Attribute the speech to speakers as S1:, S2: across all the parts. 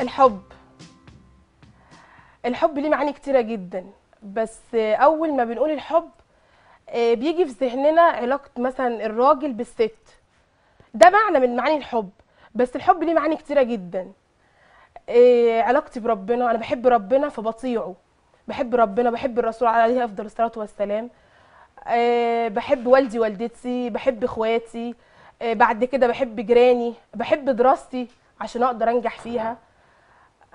S1: الحب الحب ليه معاني كتيره جدا بس اول ما بنقول الحب آه، بيجي في ذهننا علاقه مثلا الراجل بالست ده معنى من معاني الحب بس الحب ليه معاني كتيره جدا آه، علاقتي بربنا انا بحب ربنا فبطيعه بحب ربنا بحب الرسول عليه افضل الصلاه والسلام آه، بحب والدي والدتي بحب اخواتي بعد كده بحب جيراني بحب دراستي عشان اقدر انجح فيها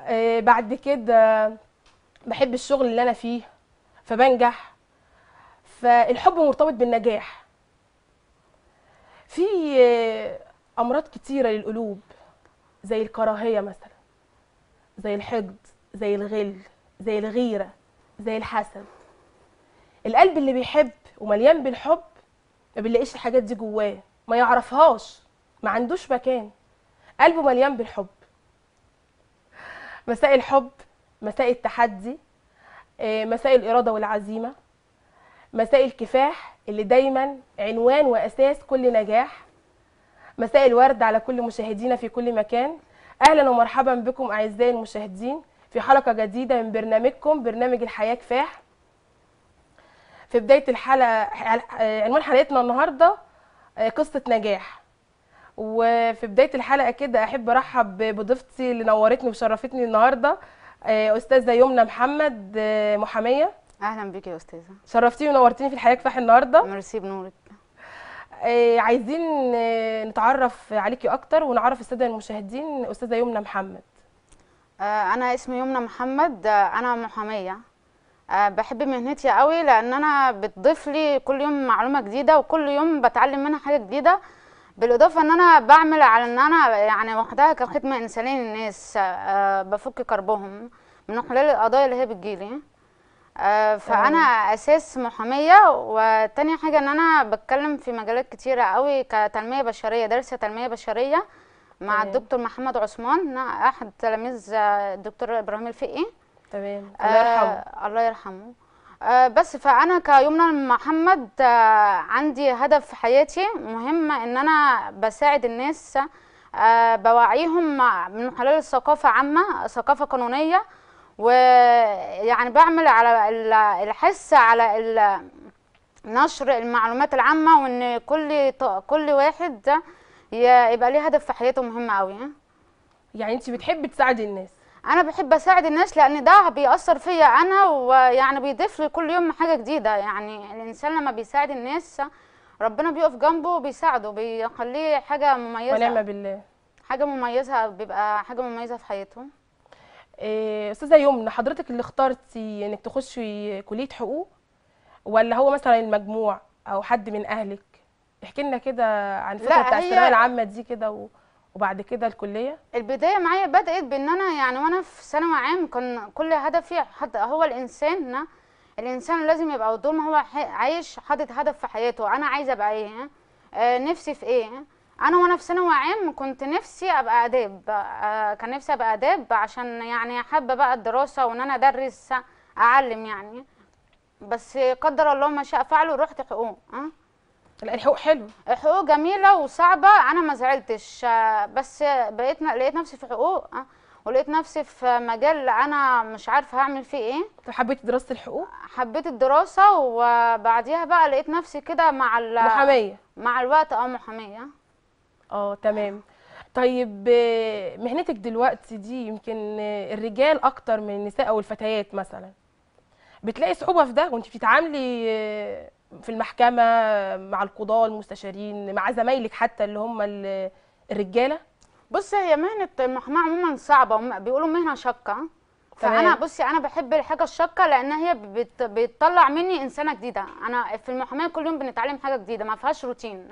S1: آه، بعد كده بحب الشغل اللي انا فيه فبنجح فالحب مرتبط بالنجاح في آه، امراض كتيره للقلوب زي الكراهيه مثلا زي الحقد زي الغل زي الغيره زي الحسد القلب اللي بيحب ومليان بالحب ما بيلاقيش الحاجات دي جواه ما يعرفهاش ما عندوش مكان قلبه مليان بالحب مساء الحب مساء التحدي آه، مساء الاراده والعزيمه مساء الكفاح اللي دايما عنوان واساس كل نجاح مساء الورد على كل مشاهدينا في كل مكان اهلا ومرحبا بكم اعزائي المشاهدين في حلقه جديده من برنامجكم برنامج الحياه كفاح في بدايه الحلقه عنوان حلقتنا النهارده آه، قصه نجاح وفي بدايه الحلقه كده احب ارحب بضيفتي اللي نورتني وشرفتني النهارده آه، استاذه يمنى محمد آه، محاميه اهلا بيكي يا استاذه شرفتيني ونورتيني في الحياه كفاح النهارده ميرسي بنورك آه، عايزين نتعرف عليكي اكتر ونعرف الساده المشاهدين استاذه يمنى محمد انا اسمي
S2: يمنى محمد انا محاميه بحب مهنتي قوي لان انا بتضيف لي كل يوم معلومه جديده وكل يوم بتعلم منها حاجه جديده بالاضافه ان انا بعمل على ان انا يعني واخداها كخدمه انسانيه للناس آه، بفك كربهم من خلال القضايا اللي هي بتجيلي آه، فانا اساس محاميه وتاني حاجه ان انا بتكلم في مجالات كتيره قوي كتنميه بشريه دارسه تنميه بشريه مع تمام. الدكتور محمد عثمان احد تلاميذ آه، الدكتور ابراهيم الفقي تمام الله يرحمه آه الله يرحمه آه، بس فانا كيمنى محمد آه، عندي هدف في حياتي مهم ان انا بساعد الناس آه، بوعيهم من خلال ثقافه عامه ثقافه قانونيه ويعني بعمل على الحس على نشر المعلومات العامه وان كل كل واحد يبقى ليه هدف في حياته مهم قوي يعني انت بتحبي تساعدي الناس انا بحب اساعد الناس لان ده بيأثر فيا انا ويعني بيضيف لي كل يوم حاجه جديده يعني الانسان لما بيساعد الناس ربنا بيقف جنبه وبيساعده بيخليه حاجه مميزه ونعم بالله حاجه مميزه بيبقى حاجه مميزه في حياتهم
S1: إيه استاذه يمنى حضرتك اللي اخترتي انك تخشي كليه حقوق ولا هو مثلا المجموع او حد من اهلك احكي لنا كده عن فكره بتاعت الثانويه العامه دي كده و... وبعد كده الكليه البدايه معايا بدات بان انا يعني وانا في ثانوي
S2: عام كان كل هدفي حد هو الانسان الانسان لازم يبقى طول ما هو عايش حاطط هدف في حياته انا عايزه ابقى ايه آه نفسي في ايه انا وانا في ثانوي عام كنت نفسي ابقى اداب آه كان نفسي ابقى اداب عشان يعني حابه بقى الدراسه وان انا ادرس اعلم يعني بس قدر الله ما شاء فعله رحت حقوق أه؟ الحقوق حلو الحقوق جميله وصعبه انا ما زعلتش بس بقيت لقيت نفسي في حقوق آه. ولقيت نفسي في مجال انا مش عارفه هعمل فيه ايه فحبيت دراسه الحقوق حبيت الدراسه وبعديها بقى لقيت نفسي كده مع محاميه مع الوقت اه محاميه اه
S1: تمام طيب مهنتك دلوقتي دي يمكن الرجال اكتر من النساء او الفتيات مثلا بتلاقي صعوبه في ده وانت بتتعاملي في المحكمه مع القضاه المستشارين مع زمايلك حتى اللي هم الرجاله بصي هي مهنه المحاماه عموما صعبه بيقولوا مهنه شاقه
S2: فانا بصي انا بحب الحاجه الشاقه لان هي بتطلع مني انسانه جديده انا في المحاماه كل يوم بنتعلم حاجه جديده ما فيهاش روتين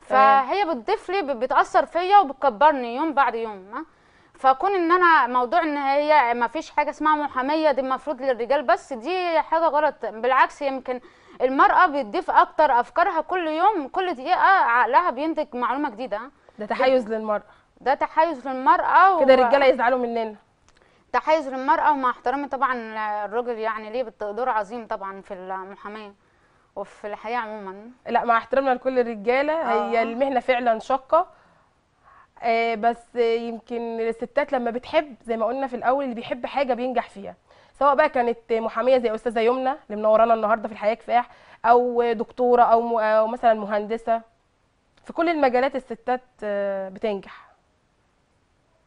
S2: فهي بتضيف لي بتاثر فيا وبتكبرني يوم بعد يوم فكون ان انا موضوع ان هي ما فيش حاجه اسمها محاميه دي المفروض للرجال بس دي حاجه غلط بالعكس يمكن المراه بتضيف اكتر افكارها كل يوم كل دقيقه عقلها بينتج معلومه جديده ده تحيز للمراه ده تحيز للمراه و... كده الرجاله يزعلوا مننا تحيز للمراه ومع احترامي طبعا الرجل يعني ليه دور عظيم طبعا في المحاماه وفي الحياه عموما
S1: لا مع احترامنا لكل الرجاله آه. هي المهنه فعلا شاقه آه بس يمكن الستات لما بتحب زي ما قلنا في الاول اللي بيحب حاجه بينجح فيها سواء بقى كانت محاميه زي استاذه يمنى اللي منورانا النهارده في الحياه كفاح او دكتوره او مثلا مهندسه في كل المجالات الستات آه، بتنجح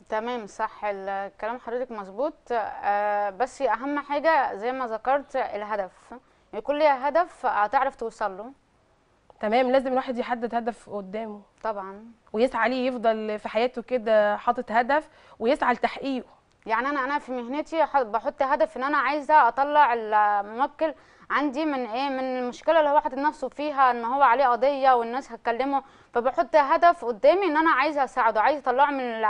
S1: تمام صح الكلام حضرتك مظبوط
S2: آه، بس اهم حاجه زي ما ذكرت الهدف يكون يعني ليها هدف
S1: هتعرف توصل له تمام لازم الواحد يحدد هدف قدامه طبعا ويسعى ليه يفضل في حياته كده حاطط هدف ويسعى لتحقيقه يعني انا انا في
S2: مهنتي بحط هدف ان انا عايزه اطلع الموكل عندي من ايه من المشكله اللي هو حاطط نفسه فيها ان هو عليه قضيه والناس هتكلمه فبحط هدف قدامي ان انا عايزه اساعده عايزه اطلعه من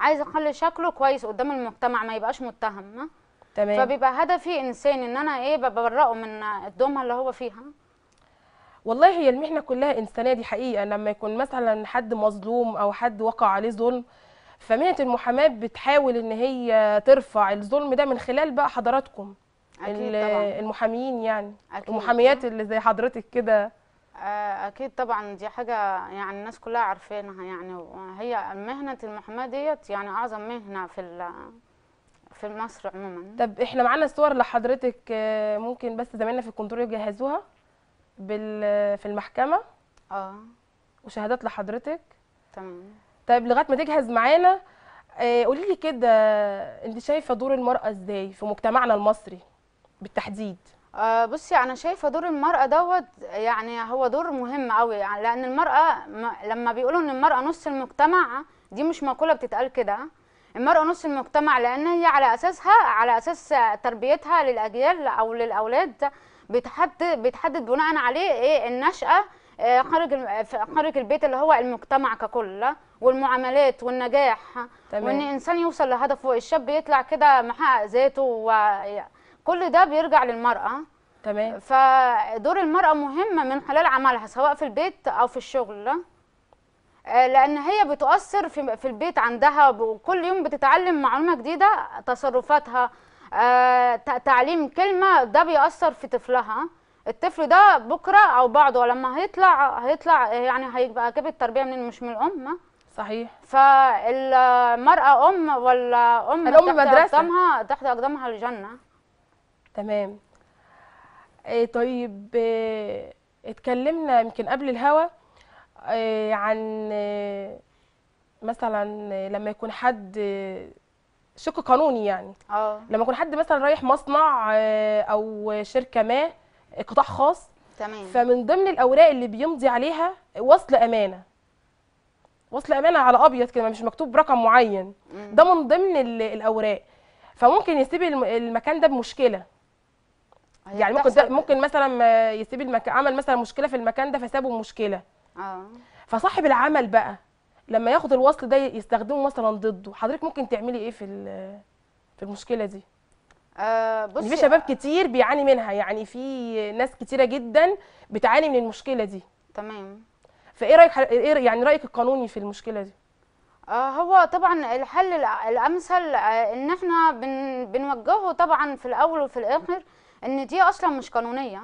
S2: عايزه اخلي شكله كويس قدام المجتمع ما يبقاش متهم تمام فبيبقى هدفي انساني ان انا ايه ببرئه من الدومه اللي هو فيها
S1: والله هي المهنه كلها انسانيه دي حقيقه لما يكون مثلا حد مظلوم او حد وقع عليه ظلم فمهنه المحاماه بتحاول ان هي ترفع الظلم ده من خلال بقى حضراتكم أكيد طبعا. المحاميين يعني أكيد المحاميات اللي زي حضرتك كده
S2: آه، اكيد طبعا دي حاجه يعني الناس كلها عارفينها يعني هي مهنه المحاماه ديت يعني اعظم مهنه في في مصر عموما طب احنا
S1: معانا صور لحضرتك آه، ممكن بس زمايلنا في الكنترول يجهزوها بال في المحكمه اه وشهادات لحضرتك تمام طيب لغايه ما تجهز معانا آه، قولي لي كده انت شايفه دور المراه ازاي في مجتمعنا المصري بالتحديد أه بصي يعني انا شايفه دور المراه
S2: دوت يعني هو دور مهم قوي يعني لان المراه لما بيقولوا ان المراه نص المجتمع دي مش مقوله بتتقال كده المرأة نص المجتمع لأن هي على أساسها على أساس تربيتها للأجيال أو للأولاد بتحدد بتحدد بناء عليه إيه النشأة آه، خارج خارج البيت اللي هو المجتمع ككل والمعاملات والنجاح تمام. وان انسان يوصل لهدفه الشاب يطلع كده محقق ذاته وكل ده بيرجع للمراه تمام فدور المراه مهم من خلال عملها سواء في البيت او في الشغل آه، لان هي بتؤثر في في البيت عندها وكل يوم بتتعلم معلومه جديده تصرفاتها آه، تعليم كلمه ده بيأثر في طفلها الطفل ده بكره او بعده لما هيطلع هيطلع يعني هيبقى جاب التربيه منين مش من الام صحيح فالمرأة أم ولا أم الأم تحت مدرسة أقدامها تحت أقدامها الجنة
S1: تمام إيه طيب إيه اتكلمنا يمكن قبل الهوا إيه عن آه، مثلا آه، لما يكون حد آه، شق قانوني يعني اه لما يكون حد مثلا رايح مصنع او شركه ما قطاع خاص تمام فمن ضمن الاوراق اللي بيمضي عليها وصل امانه وصل امانه على ابيض كده مش مكتوب رقم معين ده من ضمن الاوراق فممكن يسيب المكان ده بمشكله يعني ممكن ده ممكن مثلا يسيب المكان عمل مثلا مشكله في المكان ده فسابه مشكله اه فصاحب العمل بقى لما ياخد الوصل ده يستخدمه مثلا ضده حضرتك ممكن تعملي ايه في في المشكله دي آه يعني بصي في شباب آه. كتير بيعاني منها يعني في ناس كتيره جدا بتعاني من المشكله دي تمام فايه رايك إيه يعني رايك القانوني في المشكله دي
S2: آه، هو طبعا الحل الامثل آه، ان احنا بن بنوجهه طبعا في الاول وفي الاخر ان دي اصلا مش قانونيه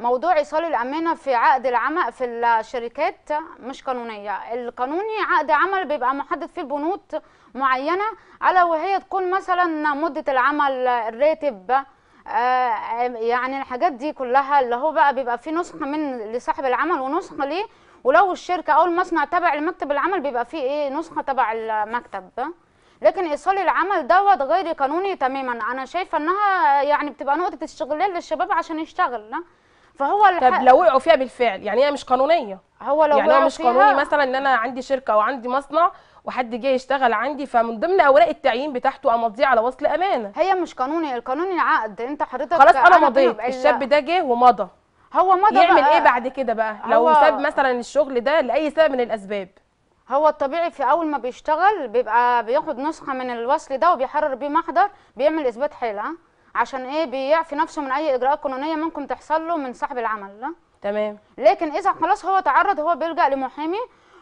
S2: موضوع ايصال الامانه في عقد العمل في الشركات مش قانونيه القانوني عقد عمل بيبقى محدد فيه بنود معينه الا وهي تكون مثلا مده العمل الراتب آه، يعني الحاجات دي كلها اللي هو بقى بيبقى فيه نسخه من لصاحب العمل ونسخه ليه ولو الشركه او المصنع تبع المكتب العمل بيبقى فيه ايه نسخه تبع المكتب لكن ايصال العمل دوت غير قانوني تماما انا شايفه انها يعني بتبقى نقطه استغلال للشباب عشان يشتغل لا فهو الحق طب لو وقعوا فيها
S1: بالفعل يعني هي مش قانونيه هو لو يعني هو مش قانوني مثلا ان انا عندي شركه او عندي مصنع وحد جاي يشتغل عندي فمن ضمن اوراق التعيين بتاعته امضيه على وصل امانه هي مش قانوني القانوني عقد انت حضرتك خلاص انا مضيت الشاب ده جه ومضى هو مضى يعمل بقى ايه بعد كده بقى لو ساب مثلا الشغل ده لاي سبب من الاسباب هو الطبيعي
S2: في اول ما بيشتغل بيبقى بياخد نسخه من الوصل ده وبيحرر بيه محضر بيعمل اثبات حاله عشان ايه بيعفي نفسه من اي اجراءات قانونيه ممكن تحصل له من صاحب العمل لا تمام لكن اذا خلاص هو تعرض هو بيلجا لمحامي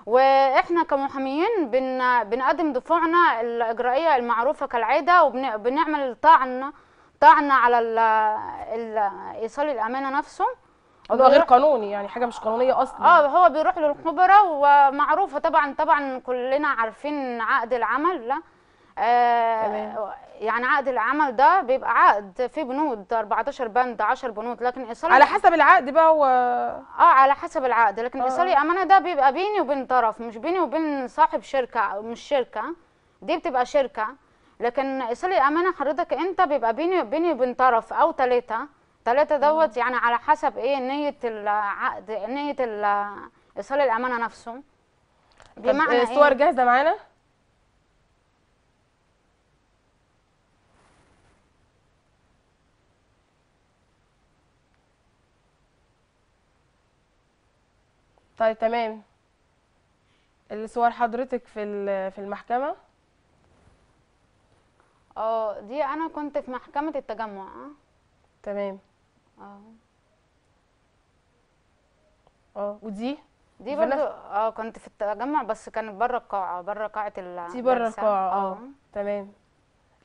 S2: واحنا كمحاميين بن بنقدم دفوعنا الاجرائيه المعروفه كالعاده وبنعمل طعن طعن على ايصال الامانه نفسه اللي هو غير قانوني يعني حاجه مش قانونيه اصلا اه هو بيروح للخبراء ومعروفه طبعا طبعا كلنا عارفين عقد العمل لا آه يعني عقد العمل ده بيبقى عقد فيه بنود 14 بند 10 بنود لكن ايصال على حسب العقد بقى هو اه على حسب العقد لكن آه. ايصال الامانه امانه ده بيبقى بيني وبين طرف مش بيني وبين صاحب شركه مش شركه دي بتبقى شركه لكن ايصال الامانه حضرتك انت بيبقى بيني وبين طرف او ثلاثه ثلاثة دوت يعني على حسب ايه نية العقد نية ايصال الامانة نفسه
S1: بمعنى آه، الصور إيه؟ جاهزة معانا؟ طيب تمام الصور حضرتك في في المحكمة اه دي انا كنت
S2: في محكمة التجمع آه. تمام اه, اه ودي
S1: دي برضه اه
S2: كنت في التجمع بس كانت بره القاعه بره قاعه ال دي بره القاعه اه, اه.
S1: تمام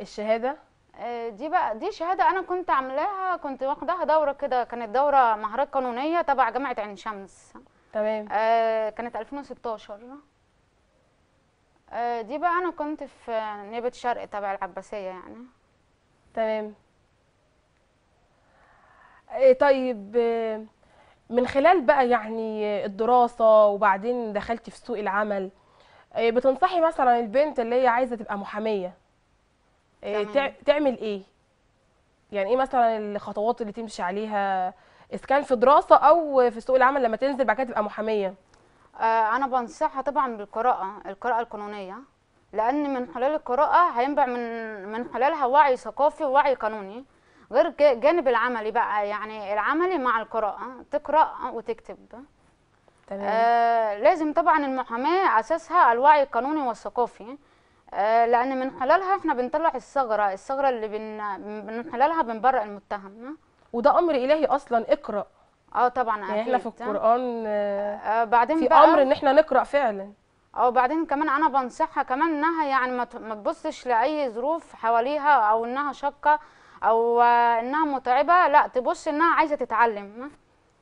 S1: الشهاده
S2: آه، دي بقى دي شهاده انا كنت عاملاها كنت واخداها دوره كده كانت دوره مهارات قانونيه تبع جامعه عين شمس تمام آه كانت 2016 آه دي بقى انا كنت في نيابه شرق تبع العباسيه يعني
S1: تمام إيه، طيب آه، من خلال بقى يعني الدراسة وبعدين دخلتي في سوق العمل إيه، بتنصحي مثلا البنت اللي هي عايزة تبقى محامية إيه، تمام. تعمل ايه؟ يعني ايه مثلا الخطوات اللي تمشي عليها اذا كان في دراسة او في سوق العمل لما تنزل بعد كده تبقى محامية؟ آه، انا بنصحها طبعا بالقراءة القراءة
S2: القانونية لان من خلال القراءة هينبع من من خلالها وعي ثقافي ووعي قانوني غير جانب العملي بقى يعني العملي مع القراءه تقرا وتكتب تمام. آه لازم طبعا المحاماه اساسها الوعي القانوني والثقافي آه لان من خلالها احنا بنطلع الثغره الثغره اللي بن من خلالها بنبرئ المتهم وده امر الهي اصلا اقرا اه طبعا يعني احنا في القران آه, بعدين في بقى امر ان احنا نقرا فعلا او آه، بعدين كمان انا بنصحها كمان انها يعني ما تبصش لاي ظروف حواليها او انها شاقه او انها متعبه لا تبص انها عايزه تتعلم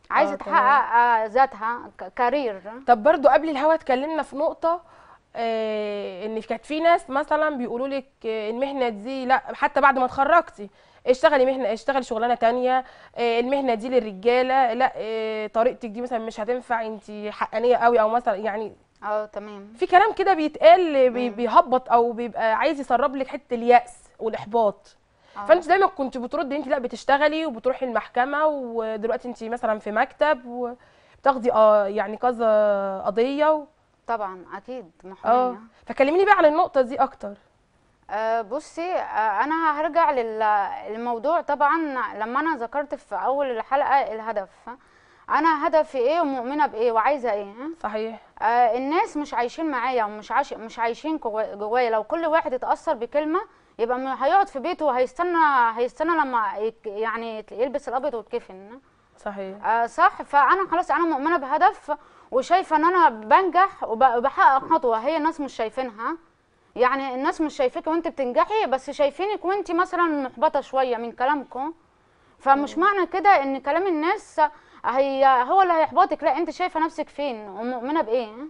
S2: عايزه آه، تحقق آه، ذاتها كارير
S1: طب برضو قبل الهوا اتكلمنا في نقطه آه، ان كانت في ناس مثلا بيقولوا لك المهنه دي لا حتى بعد ما اتخرجتي اشتغلي مهنه اشتغلي شغلانه تانية المهنه دي للرجاله لا طريقتك دي مثلا مش هتنفع انت حقانيه قوي او مثلا يعني اه تمام في كلام كده بيتقال بيهبط او بيبقى عايز يسرب لك حته الياس والاحباط آه. فانت دايما كنت بتردي انت لا بتشتغلي وبتروحي المحكمه ودلوقتي انت مثلا في مكتب وبتاخدي اه يعني كذا قضيه و... طبعا اكيد محاميه اه فكلميني بقى على النقطه دي اكتر
S2: أه بصي أه انا هرجع للموضوع طبعا لما انا ذكرت في اول الحلقه الهدف انا هدفي ايه ومؤمنه بايه وعايزه ايه صحيح آه الناس مش عايشين معايا ومش عايش مش عايشين جوايا لو كل واحد اتاثر بكلمه يبقى هيقعد في بيته وهيستنى هيستنى لما يعني يلبس الابيض ويتكفن صحيح آه صح فانا خلاص انا مؤمنه بهدف وشايفه ان انا بنجح وبحقق خطوه هي الناس مش شايفينها يعني الناس مش شايفاك وانت بتنجحي بس شايفينك وانت مثلا محبطه شويه من كلامكم فمش معنى كده ان كلام الناس هي هو اللي هيحبطك لا انت شايفه نفسك فين ومؤمنه بايه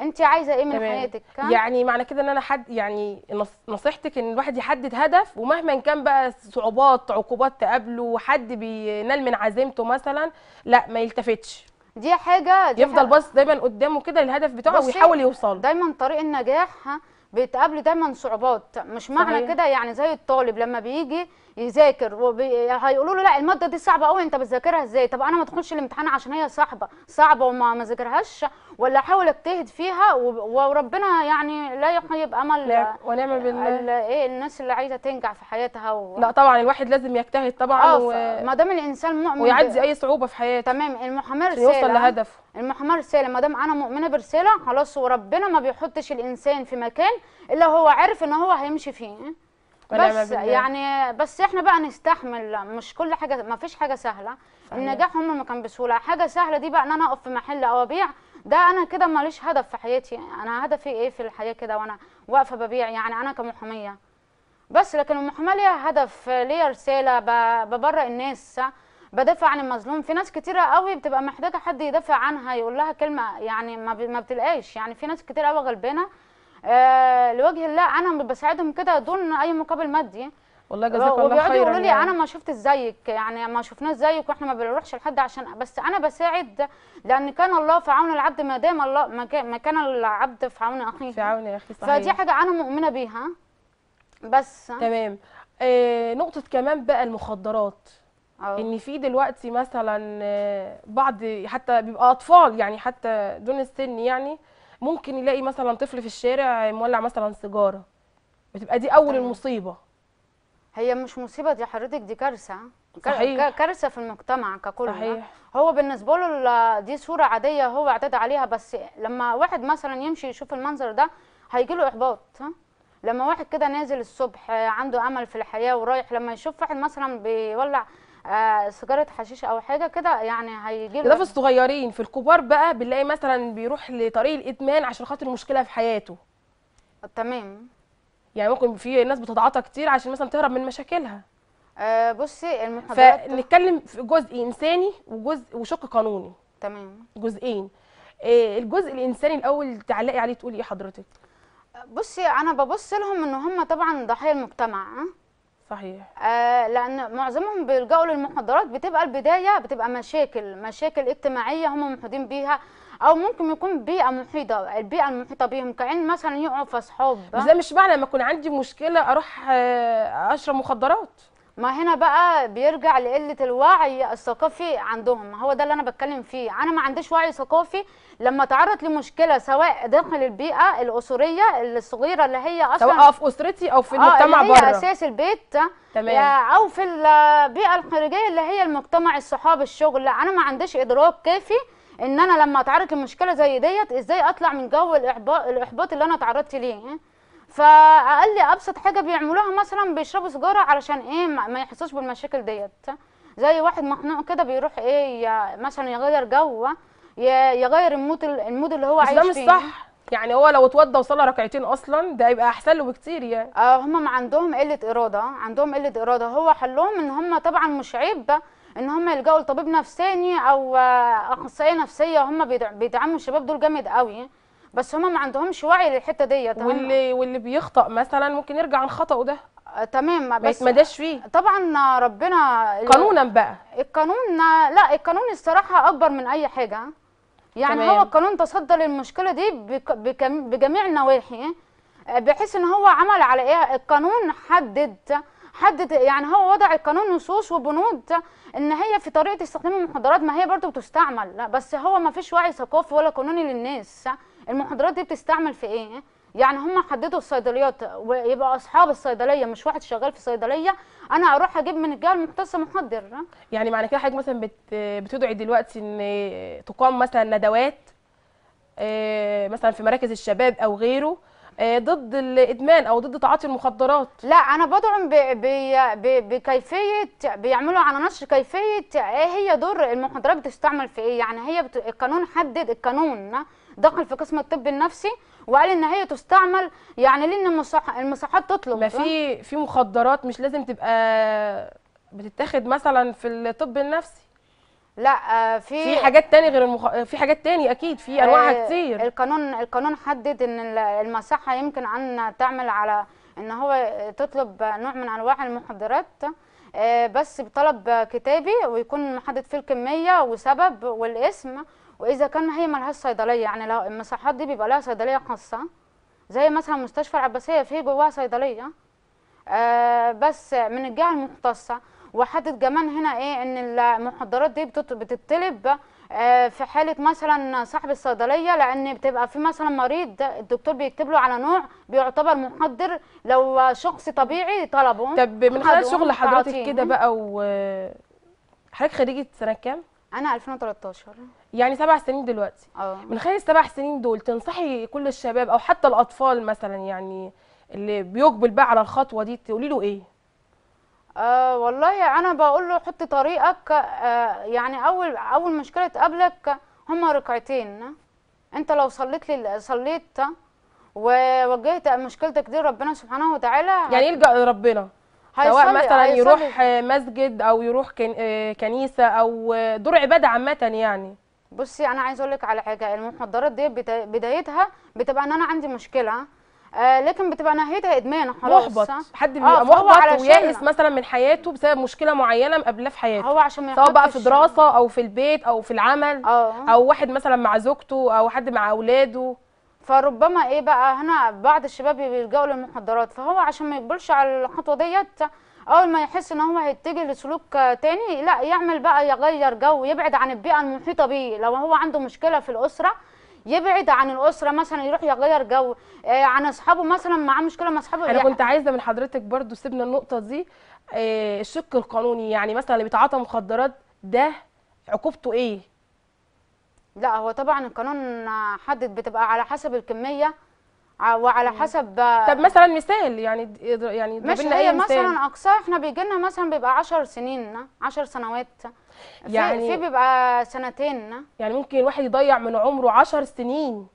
S2: انت عايزه ايه من تمام. حياتك كم؟ يعني
S1: معنى كده ان انا حد يعني نصيحتك ان الواحد يحدد هدف ومهما كان بقى صعوبات عقوبات تقابله حد بينال من عزيمته مثلا لا ما يلتفتش دي حاجه دي يفضل بس دايما قدامه كده الهدف بتاعه ويحاول يوصل دايما طريق
S2: النجاح ها بيتقابله دايما صعوبات مش معنى كده يعني زي الطالب لما بيجي يذاكر وبي... له لا الماده دي صعبه قوي انت بتذاكرها ازاي طب انا ما ادخلش الامتحان عشان هي صعبه صعبه وما ما ولا احاول اجتهد فيها و... وربنا يعني لا يخيب امل ونعم بالله ايه الناس اللي عايزه تنجح في حياتها و...
S1: لا طبعا الواحد لازم يجتهد طبعا آه و... ما دام الانسان مؤمن ويعدي اي صعوبه في حياته تمام
S2: المحامي رساله يوصل لهدفه المحامي رساله ما دام انا مؤمنه برساله خلاص وربنا ما بيحطش الانسان في مكان الا هو عارف ان هو هيمشي فيه بس يعني بس احنا بقى نستحمل مش كل حاجه ما فيش حاجه سهله صحيح. النجاح هم ما كان بسهوله حاجه سهله دي بقى ان انا اقف في محل او ابيع ده انا كده ماليش هدف في حياتي انا هدفي ايه في الحياه كده وانا واقفه ببيع يعني انا كمحاميه بس لكن المحاماه ليها هدف ليها رساله ببرئ الناس بدافع عن المظلوم في ناس كتيره قوي بتبقى محتاجه حد يدافع عنها يقول لها كلمه يعني ما بتلقاش يعني في ناس كتير قوي غلبانه آه، لوجه الله انا بساعدهم كده دون اي مقابل مادي والله آه، جزاك الله خيرا وبيقعدوا يقولوا لي يعني. انا ما شفت زيك يعني ما شفناش زيك واحنا ما بنروحش لحد عشان بس انا بساعد لان كان الله في عون العبد ما دام الله ما كان العبد في عون اخيه
S1: في عون اخيه صحيح فدي حاجه انا مؤمنه بيها بس تمام آه نقطه كمان بقى المخدرات أوه. ان في دلوقتي مثلا آه، بعض حتى بيبقى اطفال يعني حتى دون السن يعني ممكن يلاقي مثلا طفل في الشارع مولع مثلا سيجاره بتبقى دي اول طيب. المصيبه هي مش
S2: مصيبه دي حضرتك دي كارثه صحيح. كارثه في المجتمع ككل صحيح. هو بالنسبه له دي صوره عاديه هو اعتاد عليها بس لما واحد مثلا يمشي يشوف المنظر ده هيجي له احباط لما واحد كده نازل الصبح عنده امل في الحياه ورايح لما يشوف واحد مثلا بيولع آه، سيجاره حشيش او حاجه كده يعني هيجي له ده في الصغيرين
S1: في الكبار بقى بنلاقي مثلا بيروح لطريق الادمان عشان خاطر مشكله في حياته تمام يعني ممكن في ناس بتتعاطى كتير عشان مثلا تهرب من مشاكلها
S2: آه بصي المحاضرات
S1: فنتكلم في جزء انساني وجزء وشق قانوني تمام جزئين آه الجزء الانساني الاول تعلقي عليه تقولي ايه حضرتك بصي انا ببص لهم ان هم طبعا ضحايا المجتمع آه. صحيح
S2: آه لان معظمهم بيلجأوا للمخدرات بتبقى البدايه بتبقى مشاكل مشاكل اجتماعيه هم محيطين بيها او ممكن يكون بيئه محيطه البيئه المحيطه بيهم كان مثلا يقعوا في اصحاب بس ده مش معنى لما يكون عندي مشكله اروح آه، اشرب مخدرات ما هنا بقى بيرجع لقله الوعي الثقافي عندهم هو ده اللي انا بتكلم فيه انا ما عنديش وعي ثقافي لما تعرض لمشكله سواء داخل البيئه الاسريه الصغيره اللي هي اصلا سواء في
S1: اسرتي او في آه، المجتمع بره اساس
S2: البيت تمام او في البيئه الخارجيه اللي هي المجتمع الصحاب الشغل انا ما عنديش ادراك كافي ان انا لما اتعرض لمشكله زي ديت ازاي اطلع من جو الاحباط الاحباط اللي انا اتعرضت ليه فاقل ابسط حاجه بيعملوها مثلا بيشربوا سيجاره علشان ايه ما يحسوش بالمشاكل ديت زي واحد مخنوق كده بيروح ايه مثلا يغير جو يغير المود المود اللي هو عايش فيه ده مش صح يعني هو لو اتوضى وصلى ركعتين اصلا ده هيبقى احسن له بكتير يعني اه هم عندهم قله اراده عندهم قله اراده هو حلهم ان هم طبعا مش عيب ان هم يلجأوا لطبيب نفساني او اخصائيه نفسيه هم بيدعموا الشباب دول جامد قوي بس هم ما عندهمش وعي للحته
S1: ديت واللي واللي بيخطأ مثلا ممكن يرجع عن خطأه ده آه، تمام بس ما يتمداش فيه
S2: طبعا ربنا قانونا بقى
S1: القانون لا القانون الصراحه اكبر
S2: من اي حاجه يعني تمام. هو القانون تصدى للمشكله دي بجميع النواحي آه، بحيث ان هو عمل على ايه القانون حدد حدد يعني هو وضع القانون نصوص وبنود ان هي في طريقه استخدام المحاضرات ما هي برضو بتستعمل بس هو ما فيش وعي ثقافي ولا قانوني للناس المحاضرات دي بتستعمل في ايه يعني هم حددوا الصيدليات ويبقى اصحاب الصيدليه مش واحد شغال في صيدليه
S1: انا اروح اجيب من الجهه المختصه مخدر يعني معنى كده حضرتك مثلا بت بتدعي دلوقتي ان تقام مثلا ندوات آه، مثلا في مراكز الشباب او غيره آه، ضد الادمان او ضد تعاطي المخدرات لا انا بدعم
S2: بكيفيه بيعملوا على نشر كيفيه ايه هي دور المخدرات بتستعمل في ايه يعني هي بت... القانون حدد القانون دخل في قسم الطب النفسي وقال ان هي
S1: تستعمل يعني لان المصح... المصحات تطلب ما آه. في في مخدرات مش لازم تبقى بتتاخد مثلا في الطب النفسي لا آه، في في حاجات تاني غير المخ... في حاجات تاني اكيد في آه، انواعها كتير
S2: القانون القانون حدد ان المساحه يمكن ان تعمل على ان هو تطلب نوع من انواع المخدرات بس بطلب كتابي ويكون محدد فيه الكميه وسبب والاسم واذا كان هي ملهاش صيدليه يعني لو المساحات دي بيبقى لها صيدليه خاصه زي مثلا مستشفى العباسيه في جواها صيدليه آه بس من الجهه المختصه وحدد كمان هنا ايه ان المحضرات دي بتتطلب آه، في حاله مثلا صاحب الصيدليه لان بتبقى في مثلا مريض الدكتور بيكتب له على نوع بيعتبر محضر لو شخص طبيعي طلبه طب من خلال شغل حضرتك كده بقى
S1: و حضرتك خريجه سنه كام؟
S2: انا 2013
S1: يعني سبع سنين دلوقتي اه من خلال السبع سنين دول تنصحي كل الشباب او حتى الاطفال مثلا يعني اللي بيقبل بقى على الخطوه دي تقولي له ايه
S2: آه والله انا بقول له حط طريقك آه يعني اول اول مشكله تقابلك هما ركعتين انت لو صليت لي صليت ووجهت مشكلتك دي ربنا سبحانه وتعالى يعني يلجأ
S1: لربنا سواء مثلا هيصلي. يروح مسجد او يروح آه، كنيسه او دور عباده عامه يعني
S2: بصي انا عايز اقول لك على حاجه المحاضرات دي بدايتها
S1: بتبقى ان انا عندي مشكله
S2: آه لكن بتبقى نهايتها ادمان خلاص محبط حد بيبقى آه محبط ويائس مثلا
S1: من حياته بسبب مشكله معينه مقابلاه في حياته هو عشان سواء بقى في دراسه او في البيت او في العمل آه. او واحد مثلا مع زوجته او حد مع اولاده فربما ايه بقى
S2: هنا بعض الشباب بيلجأوا للمخدرات فهو عشان ما يقبلش على الخطوه ديت اول ما يحس ان هو هيتجه لسلوك تاني لا يعمل بقى يغير جو يبعد عن البيئه المحيطه بيه لو هو عنده مشكله في الاسره يبعد عن الاسره مثلا يروح يغير جو آه
S1: عن اصحابه مثلا معاه مشكله مع اصحابه انا يعني كنت عايزه من حضرتك برضو سيبنا النقطه دي آه الشق القانوني يعني مثلا اللي بيتعاطى مخدرات ده عقوبته ايه
S2: لا هو طبعا القانون حدد بتبقى على حسب الكميه وعلى
S1: حسب طب مثلا مثال يعني يعني مش هي مثلا
S2: اقصى احنا بيجي لنا مثلا بيبقى 10 سنين 10 سنوات يعني في بيبقى سنتين
S1: يعني ممكن الواحد يضيع من عمره 10 سنين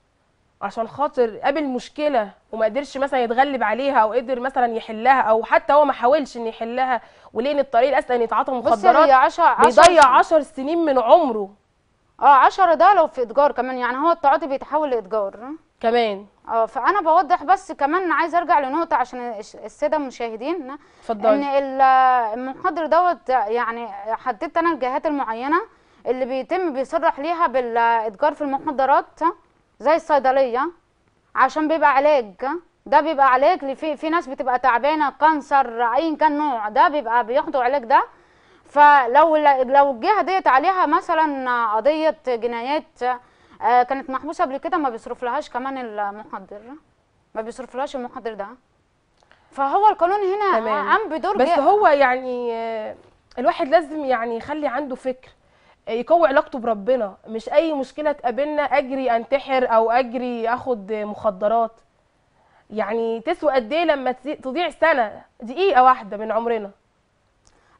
S1: عشان خاطر قابل مشكله وما قدرش مثلا يتغلب عليها او قدر مثلا يحلها او حتى هو ما حاولش ان يحلها وليه ان الطريق الاسهل ان يتعاطى مخدرات بيضيع 10 سنين من عمره
S2: اه 10 ده لو في اتجار كمان يعني هو التعاطي بيتحول لاتجار كمان اه فانا بوضح بس كمان عايزه ارجع لنقطه عشان الساده المشاهدين اتفضلي ان المحاضر دوت يعني حددت انا الجهات المعينه اللي بيتم بيصرح ليها بالاتجار في المحاضرات زي الصيدليه عشان بيبقى علاج ده بيبقى علاج في في ناس بتبقى تعبانه كانسر ايا كان نوع ده بيبقى بياخدوا علاج ده فلو لو الجهه ديت عليها مثلا قضيه جنايات آه، كانت محبوسه قبل كده ما بيصرفلهاش كمان المحضر ما بيصرفلهاش المحضر ده
S1: فهو القانون هنا تمام. قام بدور بس جهة. هو يعني آه، الواحد لازم يعني يخلي عنده فكر آه، يقوي علاقته بربنا مش اي مشكله تقابلنا اجري انتحر او اجري اخد مخدرات يعني تسوى قد ايه لما تضيع سنه دقيقه واحده من عمرنا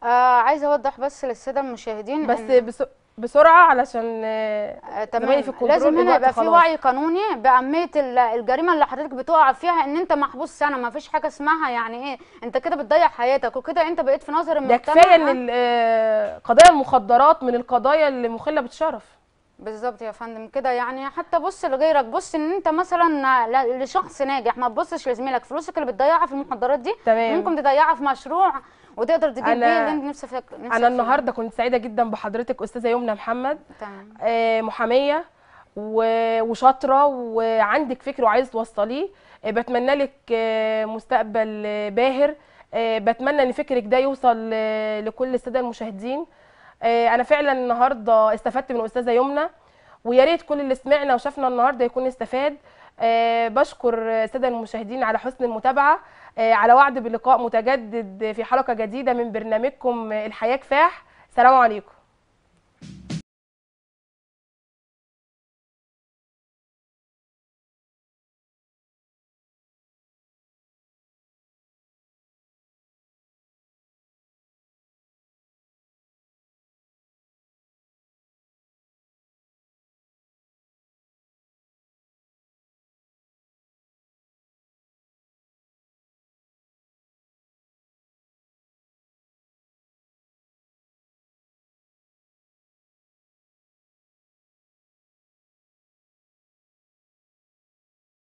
S1: آه عايزه اوضح بس للساده المشاهدين بس إن... بس بسرعه علشان
S2: آه، آه، تمام في لازم هنا يبقى في وعي قانوني باهميه الجريمه اللي حضرتك بتقع فيها ان انت محبوس سنه ما فيش حاجه اسمها يعني ايه انت كده بتضيع حياتك وكده انت بقيت في نظر المجتمع ده كفايه يعني. ان
S1: آه، قضايا المخدرات من القضايا اللي مخله بالشرف
S2: بالظبط يا فندم كده يعني حتى بص لغيرك بص ان انت مثلا لشخص ناجح ما تبصش لزميلك فلوسك اللي بتضيعها في المخدرات دي تمام. ممكن تضيعها في مشروع وتقدر تجيب بيه اللي انت نفسك نفسك انا النهارده
S1: كنت سعيده جدا بحضرتك استاذه يمنى محمد تمام آه محاميه وشاطره وعندك فكر وعايز توصليه آه، بتمنى لك آه، مستقبل آه، باهر بتمنى ان فكرك ده يوصل لكل الساده المشاهدين انا فعلا النهارده استفدت من استاذه يمنى ويا ريت كل اللي سمعنا وشافنا النهارده يكون استفاد آه، بشكر الساده المشاهدين على حسن المتابعه آه، على وعد بلقاء متجدد في حلقه جديده من برنامجكم الحياه كفاح سلام عليكم